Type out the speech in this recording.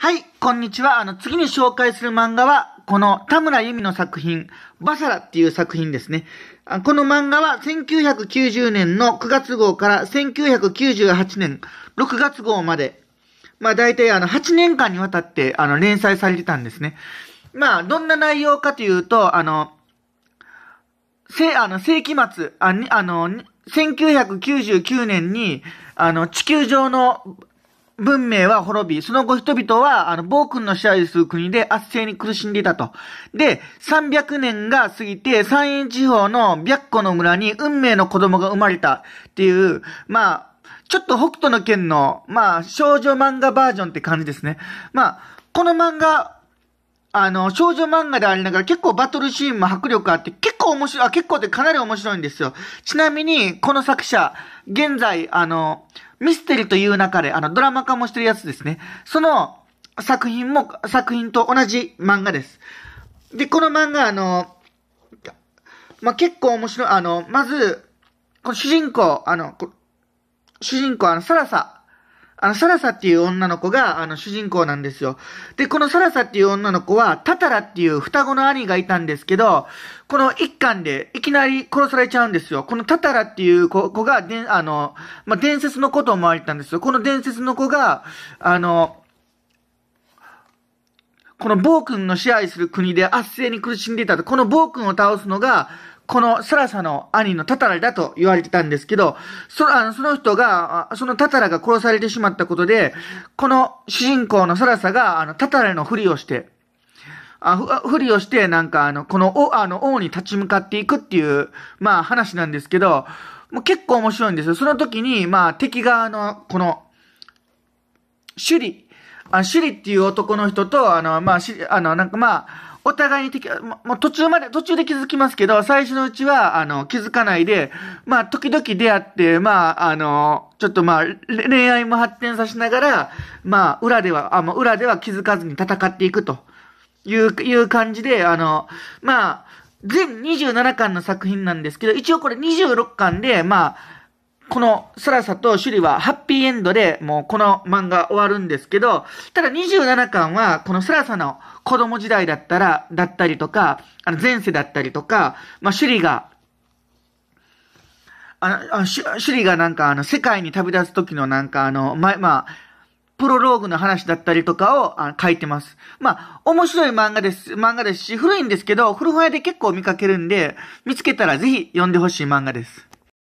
はい、こんにちは。あの、次に紹介する漫画は、この田村由美の作品、バサラっていう作品ですね。この漫画は1990年の9月号から1998年6月号まで、まあ大体あの8年間にわたってあの連載されてたんですね。まあどんな内容かというと、あの、せ、あの、世紀末、ああの、1999年に、あの、地球上の文明は滅び、その後人々は、あの、暴君の支配する国で圧政に苦しんでいたと。で、300年が過ぎて、山陰地方の白湖の村に運命の子供が生まれたっていう、まあ、ちょっと北斗の剣の、まあ、少女漫画バージョンって感じですね。まあ、この漫画あの、少女漫画でありながら結構バトルシーンも迫力あって、結構面白い、あ、結構ってかなり面白いんですよ。ちなみに、この作者、現在、あの、ミステリという中で、あの、ドラマ化もしてるやつですね。その作品も、作品と同じ漫画です。で、この漫画、あの、まあ、結構面白い、あの、まず、この主人公、あの、主人公、あの、サラサあの、サラサっていう女の子が、あの、主人公なんですよ。で、このサラサっていう女の子は、タタラっていう双子の兄がいたんですけど、この一巻でいきなり殺されちゃうんですよ。このタタラっていう子が、であの、まあ、伝説の子と思われたんですよ。この伝説の子が、あの、この暴君の支配する国で圧政に苦しんでいたと、この暴君を倒すのが、このサラサの兄のタタラだと言われてたんですけど、そあのその人が、そのタタラが殺されてしまったことで、この主人公のサラサが、あの、タタラのふりをして、あふ、ふりをして、なんか、あの、この、お、あの、王に立ち向かっていくっていう、まあ、話なんですけど、もう結構面白いんですよ。その時に、まあ、敵側の、この、シュリ、あシュリっていう男の人と、あの、まあ、し、あの、なんかまあ、お互いに敵、もう途中まで、途中で気づきますけど、最初のうちは、あの、気づかないで、まあ、時々出会って、まあ、あの、ちょっとまあ、恋愛も発展させながら、まあ、裏では、あ、ま裏では気づかずに戦っていくという、いう感じで、あの、まあ、全27巻の作品なんですけど、一応これ26巻で、まあ、この辛さとュリはハッピーエンドでもうこの漫画終わるんですけど、ただ27巻はこの辛さの子供時代だったら、だったりとか、あの前世だったりとか、まあ、ュリがあの、あシュリがなんかあの、世界に旅立つ時のなんかあの、ま、まあ、プロローグの話だったりとかをあ書いてます。まあ、面白い漫画です、漫画ですし、古いんですけど、古本屋で結構見かけるんで、見つけたらぜひ読んでほしい漫画です。